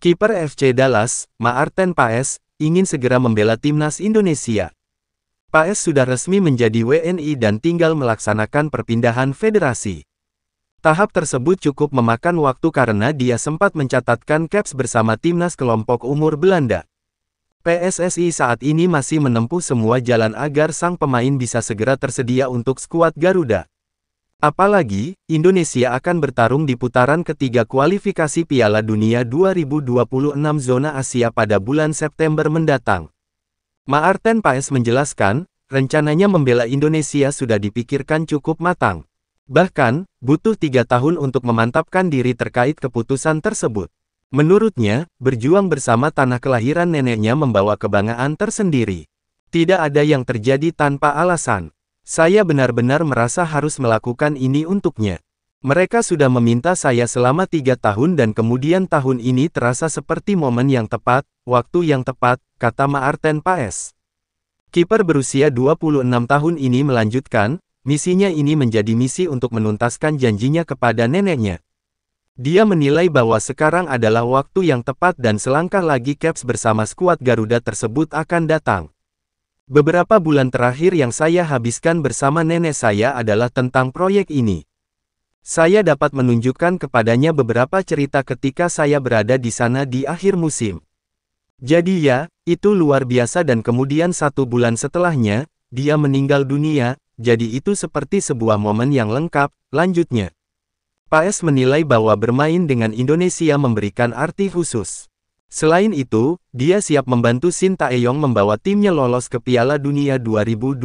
Kiper FC Dallas, Maarten Paes, ingin segera membela timnas Indonesia. Paes sudah resmi menjadi WNI dan tinggal melaksanakan perpindahan federasi. Tahap tersebut cukup memakan waktu karena dia sempat mencatatkan caps bersama timnas kelompok umur Belanda. PSSI saat ini masih menempuh semua jalan agar sang pemain bisa segera tersedia untuk skuad Garuda. Apalagi, Indonesia akan bertarung di putaran ketiga kualifikasi Piala Dunia 2026 zona Asia pada bulan September mendatang. Maarten Paes menjelaskan, rencananya membela Indonesia sudah dipikirkan cukup matang. Bahkan, butuh tiga tahun untuk memantapkan diri terkait keputusan tersebut. Menurutnya, berjuang bersama tanah kelahiran neneknya membawa kebanggaan tersendiri. Tidak ada yang terjadi tanpa alasan. Saya benar-benar merasa harus melakukan ini untuknya. Mereka sudah meminta saya selama tiga tahun dan kemudian tahun ini terasa seperti momen yang tepat, waktu yang tepat, kata Maarten Paes. Kiper berusia 26 tahun ini melanjutkan, misinya ini menjadi misi untuk menuntaskan janjinya kepada neneknya. Dia menilai bahwa sekarang adalah waktu yang tepat dan selangkah lagi Caps bersama skuad Garuda tersebut akan datang. Beberapa bulan terakhir yang saya habiskan bersama nenek saya adalah tentang proyek ini. Saya dapat menunjukkan kepadanya beberapa cerita ketika saya berada di sana di akhir musim. Jadi ya, itu luar biasa dan kemudian satu bulan setelahnya, dia meninggal dunia, jadi itu seperti sebuah momen yang lengkap, lanjutnya. Paes menilai bahwa bermain dengan Indonesia memberikan arti khusus. Selain itu, dia siap membantu Shin Taeyong membawa timnya lolos ke Piala Dunia 2026.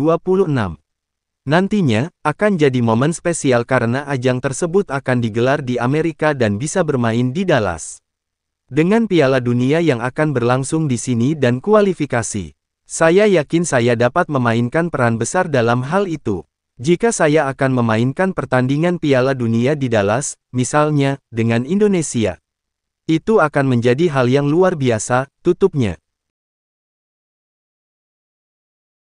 Nantinya, akan jadi momen spesial karena ajang tersebut akan digelar di Amerika dan bisa bermain di Dallas. Dengan Piala Dunia yang akan berlangsung di sini dan kualifikasi, saya yakin saya dapat memainkan peran besar dalam hal itu. Jika saya akan memainkan pertandingan Piala Dunia di Dallas, misalnya, dengan Indonesia, itu akan menjadi hal yang luar biasa, tutupnya.